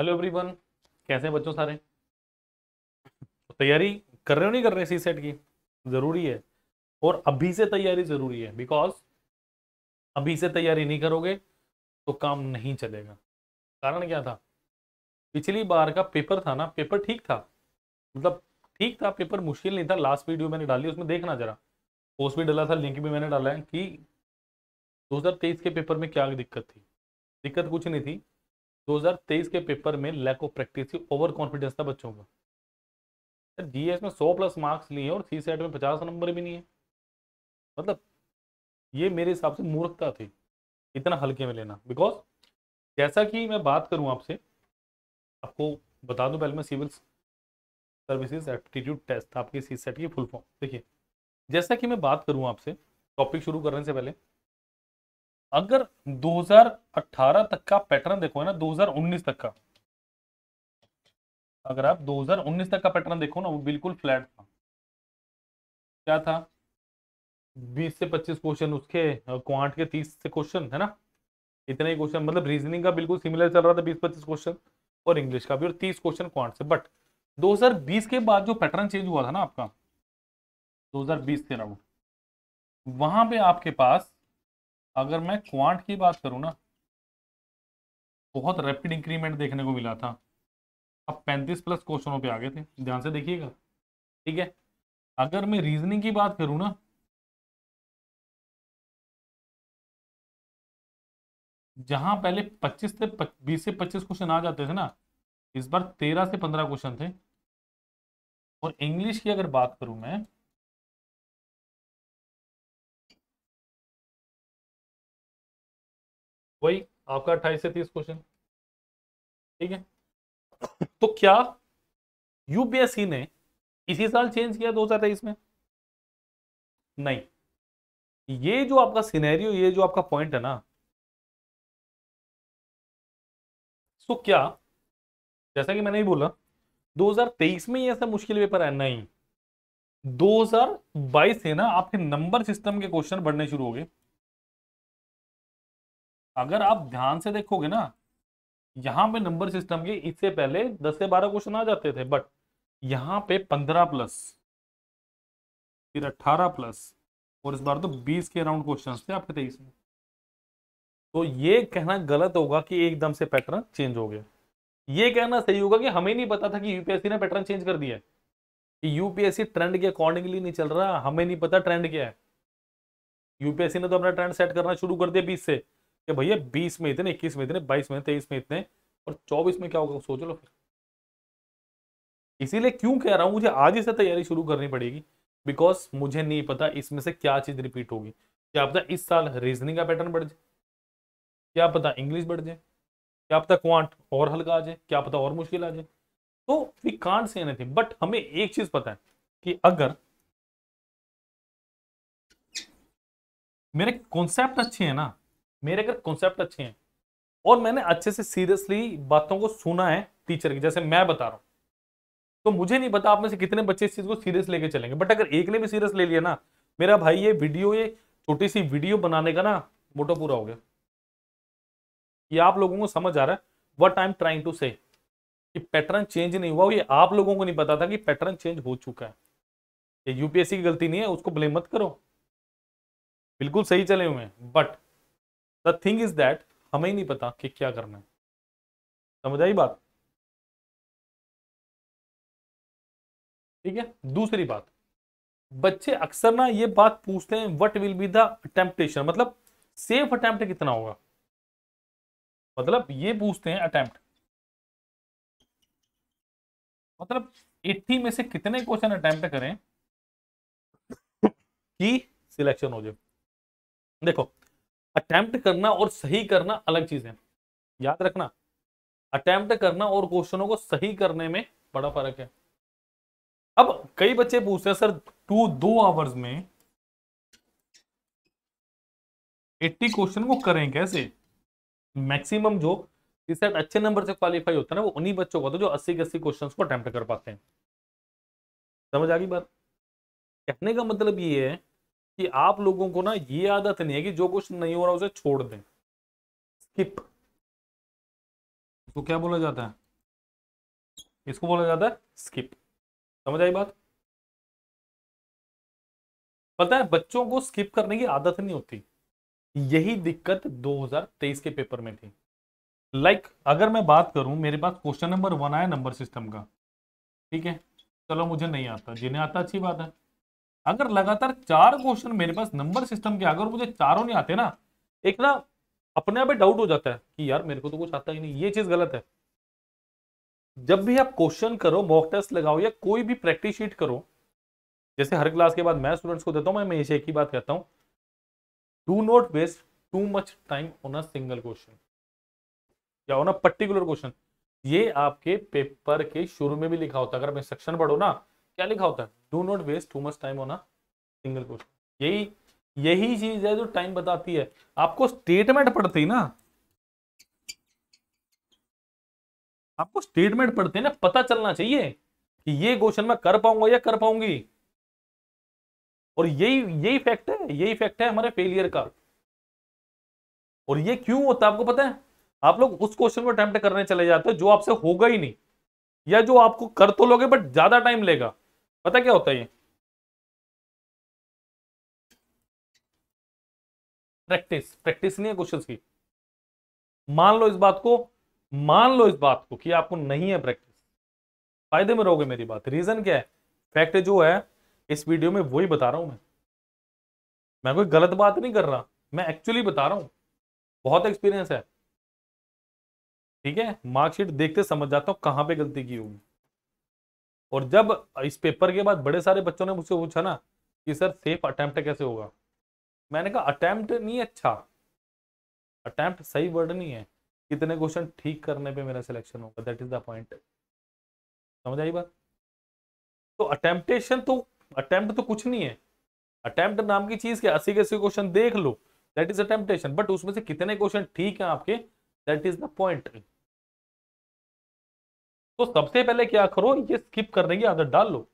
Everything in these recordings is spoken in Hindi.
हेलो एवरीवन कैसे हैं बच्चों सारे तैयारी कर रहे हो नहीं कर रहे सी सेट की ज़रूरी है और अभी से तैयारी ज़रूरी है बिकॉज अभी से तैयारी नहीं करोगे तो काम नहीं चलेगा कारण क्या था पिछली बार का पेपर था ना पेपर ठीक था मतलब ठीक था पेपर मुश्किल नहीं था लास्ट वीडियो मैंने डाली उसमें देखना ज़रा पोस्ट भी डाला था लिंक भी मैंने डाला है कि 2023 के पेपर में क्या दिक्कत थी दिक्कत कुछ नहीं थी 2023 के पेपर में लैक ऑफ प्रैक्टिस की ओवर कॉन्फिडेंस था बच्चों का सर एस में 100 प्लस मार्क्स लिए और सी सेट में 50 नंबर भी नहीं है मतलब ये मेरे हिसाब से मूर्खता थी इतना हल्के में लेना बिकॉज जैसा कि मैं बात करूं आपसे आपको बता दूं पहले मैं सिविल सर्विसेज एप्टीट्यूड टेस्ट आपके सी सेट की फुल फॉर्म देखिए जैसा कि मैं बात करूं आपसे टॉपिक शुरू करने से पहले अगर 2018 तक का पैटर्न देखो ना 2019 तक का अगर आप 2019 तक का पैटर्न देखो ना वो बिल्कुल फ्लैट था क्या था 20 से 25 क्वेश्चन उसके क्वांट के 30 से क्वेश्चन है ना इतने ही क्वेश्चन मतलब रीजनिंग का बिल्कुल सिमिलर चल रहा था 20-25 क्वेश्चन और इंग्लिश का भी और 30 क्वेश्चन क्वांट से बट 2020 के बाद जो पैटर्न चेंज हुआ था ना आपका 2020 के बीस वहां पे आपके पास अगर मैं क्वांट की बात करूँ ना बहुत रैपिड इंक्रीमेंट देखने को मिला था अब 35 प्लस क्वेश्चनों पे आ गए थे ध्यान से देखिएगा ठीक है अगर मैं रीजनिंग की बात करूँ ना जहाँ पहले 25 से 20 से 25 क्वेश्चन आ जाते थे ना इस बार 13 से 15 क्वेश्चन थे और इंग्लिश की अगर बात करूँ मैं वही आपका अट्ठाईस से तीस क्वेश्चन ठीक है तो क्या यूपीएससी ने इसी साल चेंज किया दो हजार तेईस में नहीं ये जो आपका सिनेरियो ये जो आपका पॉइंट है ना तो क्या जैसा कि मैंने ही बोला 2023 में ही ऐसा मुश्किल पेपर है नहीं 2022 से ना आपके नंबर सिस्टम के क्वेश्चन बढ़ने शुरू हो गए अगर आप ध्यान से देखोगे ना यहाँ पे नंबर सिस्टम के इससे पहले दस से बारह क्वेश्चन आ जाते थे बट यहाँ पे पंद्रह प्लस फिर अट्ठारह प्लस और इस बार तो बीस के अराउंड क्वेश्चन थे आपके तेईस में तो ये कहना गलत होगा कि एकदम से पैटर्न चेंज हो गया ये कहना सही होगा कि हमें नहीं पता था कि यूपीएससी ने पैटर्न चेंज कर दिया कि यूपीएससी ट्रेंड के अकॉर्डिंगली नहीं चल रहा हमें नहीं पता ट्रेंड क्या है यूपीएससी ने तो अपना ट्रेंड सेट करना शुरू कर दिया बीस से कि भैया बीस में इतने इक्कीस में इतने बाईस में तेईस में इतने और चौबीस में क्या होगा सोच लो फिर इसीलिए क्यों कह रहा हूँ मुझे आज ही से तैयारी शुरू करनी पड़ेगी बिकॉज मुझे नहीं पता इसमें से क्या चीज़ रिपीट होगी क्या पता इस साल रीजनिंग का पैटर्न बढ़ जाए क्या पता इंग्लिश बढ़ जाए क्या पता क्वांट और हल्का आ जाए क्या पता और मुश्किल आ जाए तो we can't say anything but हमें एक चीज़ पता है कि अगर मेरे कॉन्सेप्ट अच्छे हैं ना मेरे अगर कॉन्सेप्ट अच्छे हैं और मैंने अच्छे से सीरियसली बातों को सुना है टीचर की जैसे मैं बता रहा हूँ तो मुझे नहीं पता आप में से कितने बच्चे इस चीज़ को सीरियस लेके चलेंगे बट अगर एक ने भी सीरियस ले लिया ना मेरा भाई ये वीडियो ये छोटी सी वीडियो बनाने का ना मोटो पूरा हो गया ये आप लोगों को समझ आ रहा है what I am trying to say pattern change नहीं हुआ ये आप लोगों को नहीं पता था कि पैटर्न चेंज हो चुका है ये यूपीएससी की गलती नहीं है उसको ब्लेम मत करो बिल्कुल सही चले हुए हैं but the thing is that हमें ही नहीं पता कि क्या करना है समझ आई बात ठीक है दूसरी बात बच्चे अक्सर ना ये बात पूछते हैं what will be the attemptation मतलब सेफ अटेम्प्ट कितना होगा मतलब ये पूछते हैं अटेम्प्ट मतलब 80 में से कितने क्वेश्चन अटेम्प्ट करें कि सिलेक्शन हो जाए देखो अटैम्प्ट करना और सही करना अलग चीज है याद रखना अटैम्प्ट करना और क्वेश्चनों को सही करने में बड़ा फर्क है अब कई बच्चे पूछते हैं सर टू दो आवर्स में 80 क्वेश्चन को करें कैसे मैक्सिमम जो जिससे अच्छे नंबर से क्वालिफाई होता है ना वो उन्हीं बच्चों का होता है जो अस्सी के अस्सी क्वेश्चन को अटैम्प्ट कर पाते हैं समझ आ गई बात कहने का मतलब ये है कि आप लोगों को ना ये आदत नहीं है कि जो कुछ नहीं हो रहा उसे छोड़ दें स्किप तो क्या बोला जाता है इसको बोला जाता है स्किप समझ आई बात पता है बच्चों को स्किप करने की आदत नहीं होती यही दिक्कत 2023 के पेपर में थी लाइक like, अगर मैं बात करूं मेरे पास क्वेश्चन नंबर वन आया नंबर सिस्टम का ठीक है चलो मुझे नहीं आता जिन्हें आता अच्छी बात है अगर लगातार चार क्वेश्चन मेरे पास नंबर सिस्टम के अगर मुझे चारों नहीं आते ना एक ना अपने आप ही डाउट हो जाता है कि यार मेरे को तो कुछ आता ही नहीं ये चीज गलत है जब भी आप क्वेश्चन करो मॉक टेस्ट लगाओ या कोई भी प्रैक्टिस शीट करो जैसे हर क्लास के बाद मैं स्टूडेंट्स को देता हूँ मैं हमेशा एक ही बात कहता हूँ do not waste too much time on a single question या ऑन अ पर्टिकुलर क्वेश्चन ये आपके पेपर के शुरू में भी लिखा होता है अगर मैं सेक्शन पढ़ो ना क्या लिखा होता है do not waste too much time on single question यही यही चीज है जो टाइम बताती है आपको स्टेटमेंट पढ़ती ना आपको स्टेटमेंट पढ़ते ना पता चलना चाहिए कि ये क्वेश्चन मैं कर पाऊंगा या कर पाऊंगी और यही यही फैक्ट है यही फैक्ट है हमारे फेलियर का और ये क्यों होता है आपको पता है आप लोग उस क्वेश्चन को अटेम्प्ट करने चले जाते हो जो आपसे होगा ही नहीं या जो आपको कर तो लोगे बट ज्यादा टाइम लेगा पता क्या होता है ये प्रैक्टिस प्रैक्टिस नहीं है क्वेश्चन की मान लो इस बात को मान लो इस बात को कि आपको नहीं है प्रैक्टिस फायदे में रहोगे मेरी बात रीजन क्या है फैक्ट जो है इस वीडियो में वही बता रहा हूं मैं मैं कोई गलत बात नहीं कर रहा मैं एक्चुअली बता रहा हूं बहुत एक्सपीरियंस है ठीक है मार्कशीट देखते समझ जाता हूँ कहां पे गलती की होगी और जब इस पेपर के बाद बड़े सारे बच्चों ने मुझसे पूछा ना कि सर सेफ अटैम्प्ट कैसे होगा मैंने कहा अटैम्प्ट नहीं अच्छा अटैम्प्ट सही वर्ड नहीं है कितने क्वेश्चन ठीक करने पे मेरा सिलेक्शन होगा दैट इज द पॉइंट समझ आई बात तो अटैम्प्टेशन तो अटैम्प्ट तो कुछ नहीं है अटैम्प्ट नाम की चीज के अस्सी के अस्सी क्वेश्चन देख लो दैट इज अटैम्प्टेशन बट उसमें से कितने क्वेश्चन ठीक है आपके दैट इज द पॉइंट तो सबसे पहले क्या करो ये स्किप करने की आदत डाल लो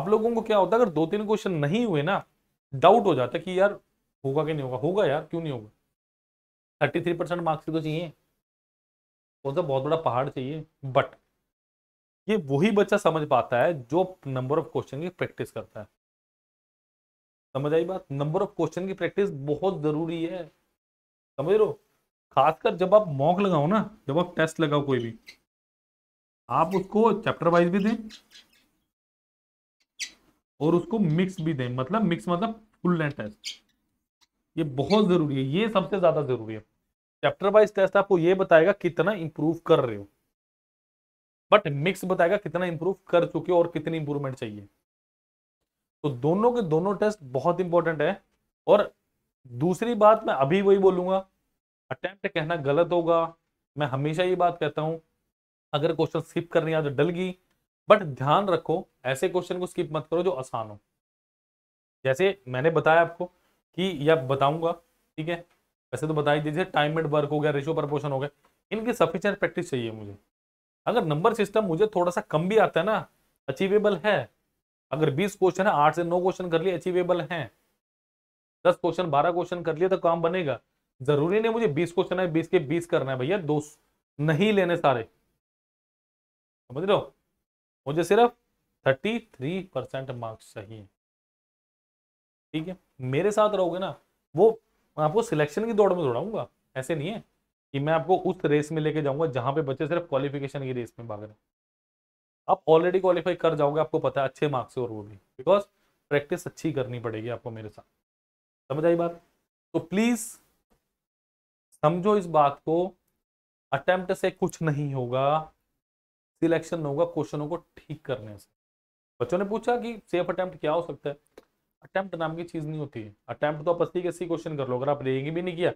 आप लोगों को क्या होता है अगर दो तीन क्वेश्चन नहीं हुए ना डाउट हो जाता कि यार होगा कि नहीं होगा होगा यार क्यों नहीं होगा थर्टी थ्री परसेंट मार्क्स तो चाहिए वो तो बहुत बड़ा पहाड़ चाहिए बट ये वही बच्चा समझ पाता है जो नंबर ऑफ क्वेश्चन की प्रैक्टिस करता है समझ आई बात नंबर ऑफ क्वेश्चन की प्रैक्टिस बहुत ज़रूरी है समझ रहे हो खासकर जब आप मॉक लगाओ ना जब आप टेस्ट लगाओ कोई भी आप उसको चैप्टर वाइज भी दें और उसको मिक्स भी दें मतलब मिक्स मतलब फुल लेंथ टेस्ट ये बहुत जरूरी है ये सबसे ज्यादा जरूरी है चैप्टर वाइज टेस्ट आपको ये बताएगा कितना इंप्रूव कर रहे हो बट मिक्स बताएगा कितना इंप्रूव कर चुके हो और कितनी इंप्रूवमेंट चाहिए तो दोनों के दोनों टेस्ट बहुत इंपॉर्टेंट है और दूसरी बात मैं अभी वही बोलूंगा अटेम्प्ट कहना गलत होगा मैं हमेशा ये बात कहता हूं अगर क्वेश्चन स्किप करनी है तो डल गई बट ध्यान रखो ऐसे क्वेश्चन को स्किप मत करो जो आसान हो जैसे मैंने बताया आपको कि या बताऊंगा ठीक है वैसे तो बताई दीजिए टाइम एंड वर्क हो गया रेशियो प्रपोर्शन हो गया इनकी सफिशियंट प्रैक्टिस चाहिए मुझे अगर नंबर सिस्टम मुझे थोड़ा सा कम भी आता है ना अचीवेबल है अगर 20 क्वेश्चन है आठ से नौ क्वेश्चन कर लिए अचीवेबल है दस क्वेश्चन बारह क्वेश्चन कर लिए तो काम बनेगा जरूरी नहीं मुझे बीस क्वेश्चन है बीस के बीस करना है भैया दो नहीं लेने सारे समझ लो मुझे सिर्फ थर्टी थ्री परसेंट मार्क्स चाहिए ठीक है मेरे साथ रहोगे ना वो मैं आपको सिलेक्शन की दौड़ में दौड़ाऊंगा ऐसे नहीं है कि मैं आपको उस रेस में लेके जाऊंगा जहां पे बच्चे सिर्फ क्वालिफिकेशन की रेस में भाग रहे आप ऑलरेडी क्वालिफाई कर जाओगे आपको पता है अच्छे मार्क्स और वो भी बिकॉज प्रैक्टिस अच्छी करनी पड़ेगी आपको मेरे साथ समझ आई बात तो प्लीज समझो इस बात को अटेम्प्ट से कुछ नहीं होगा सिलेक्शन होगा क्वेश्चनों को ठीक करने से बच्चों ने पूछा कि सेफ अटैम्प्ट क्या हो सकता है अटैम्प्ट नाम की चीज़ नहीं होती है अटैम्प्ट तो आप अस्सी कैसी क्वेश्चन कर लो अगर आप रेंगे भी नहीं किया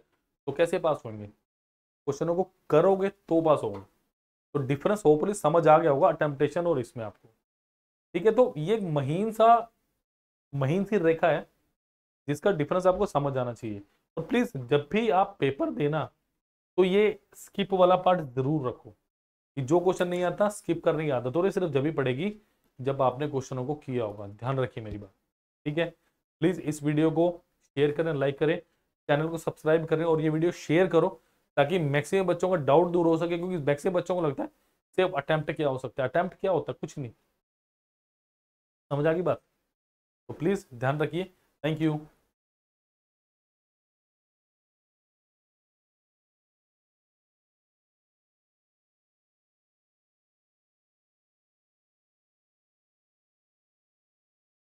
तो कैसे पास होंगे क्वेश्चनों को करोगे तो पास होगा तो डिफरेंस होपली समझ आ गया होगा अटैम्प्टेशन और इसमें आपको ठीक है तो ये एक महीन सा महीन सी रेखा है जिसका डिफरेंस आपको समझ आना चाहिए और प्लीज़ जब भी आप पेपर देना तो ये स्किप वाला पार्ट ज़रूर रखो कि जो क्वेश्चन नहीं आता स्किप करने की आदत और ये सिर्फ जब ही पड़ेगी जब आपने क्वेश्चनों को किया होगा ध्यान रखिए मेरी बात ठीक है प्लीज़ इस वीडियो को शेयर करें लाइक करें चैनल को सब्सक्राइब करें और ये वीडियो शेयर करो ताकि मैक्सिमम बच्चों का डाउट दूर हो सके क्योंकि मैक्सिमम बच्चों को लगता है सिर्फ अटैम्प्ट क्या हो सकता है अटैम्प्ट क्या होता है कुछ नहीं समझ आ गई बात तो प्लीज़ ध्यान रखिए थैंक यू